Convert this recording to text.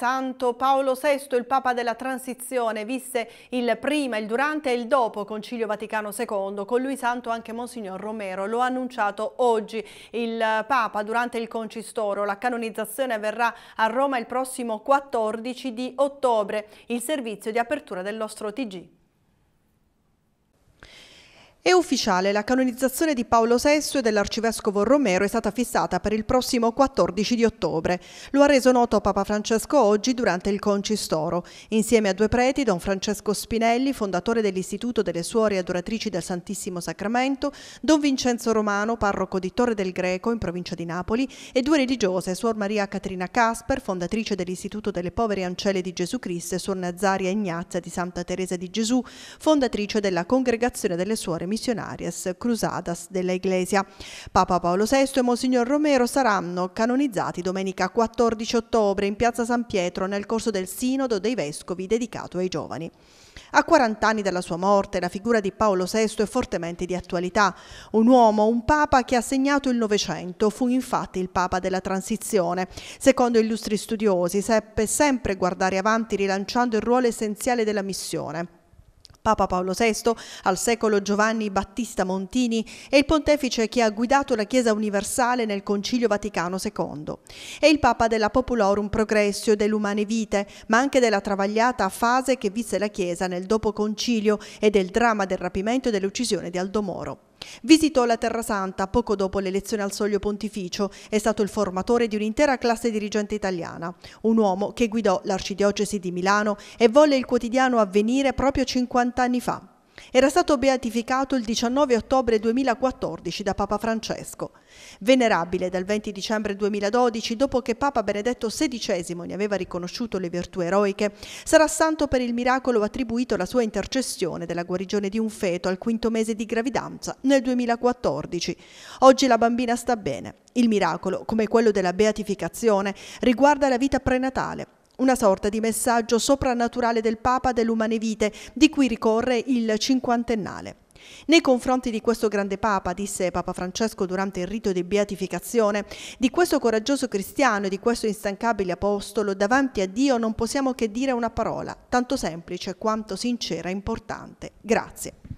Santo Paolo VI, il Papa della Transizione, visse il prima, il durante e il dopo Concilio Vaticano II, con lui santo anche Monsignor Romero, lo ha annunciato oggi il Papa durante il Concistoro, la canonizzazione avverrà a Roma il prossimo 14 di ottobre, il servizio di apertura del nostro TG. È ufficiale, la canonizzazione di Paolo VI e dell'arcivescovo Romero è stata fissata per il prossimo 14 di ottobre. Lo ha reso noto Papa Francesco oggi durante il Concistoro. Insieme a due preti, Don Francesco Spinelli, fondatore dell'Istituto delle Suore Adoratrici del Santissimo Sacramento, Don Vincenzo Romano, parroco di Torre del Greco in provincia di Napoli, e due religiose, Suor Maria Caterina Casper, fondatrice dell'Istituto delle Povere Ancelle di Gesù Cristo e Suor Nazaria Ignazia di Santa Teresa di Gesù, fondatrice della Congregazione delle Suore Missionarias Cruzadas della Iglesia. Papa Paolo VI e Monsignor Romero saranno canonizzati domenica 14 ottobre in piazza San Pietro nel corso del Sinodo dei Vescovi dedicato ai giovani. A 40 anni dalla sua morte, la figura di Paolo VI è fortemente di attualità. Un uomo, un papa che ha segnato il Novecento, fu infatti il papa della transizione. Secondo illustri studiosi, seppe sempre guardare avanti rilanciando il ruolo essenziale della missione. Papa Paolo VI, al secolo Giovanni Battista Montini e il pontefice che ha guidato la Chiesa universale nel Concilio Vaticano II. È il Papa della Populorum Progressio e dell'Umane Vite, ma anche della travagliata fase che visse la Chiesa nel dopo concilio e del dramma del rapimento e dell'uccisione di Aldo Moro. Visitò la Terra Santa poco dopo l'elezione al soglio pontificio, è stato il formatore di un'intera classe dirigente italiana, un uomo che guidò l'arcidiocesi di Milano e volle il quotidiano avvenire proprio 50 anni fa. Era stato beatificato il 19 ottobre 2014 da Papa Francesco. Venerabile dal 20 dicembre 2012, dopo che Papa Benedetto XVI ne aveva riconosciuto le virtù eroiche, sarà santo per il miracolo attribuito alla sua intercessione della guarigione di un feto al quinto mese di gravidanza nel 2014. Oggi la bambina sta bene. Il miracolo, come quello della beatificazione, riguarda la vita prenatale una sorta di messaggio soprannaturale del Papa dell'umane vite, di cui ricorre il cinquantennale. Nei confronti di questo grande Papa, disse Papa Francesco durante il rito di beatificazione, di questo coraggioso cristiano e di questo instancabile apostolo, davanti a Dio non possiamo che dire una parola, tanto semplice quanto sincera e importante. Grazie.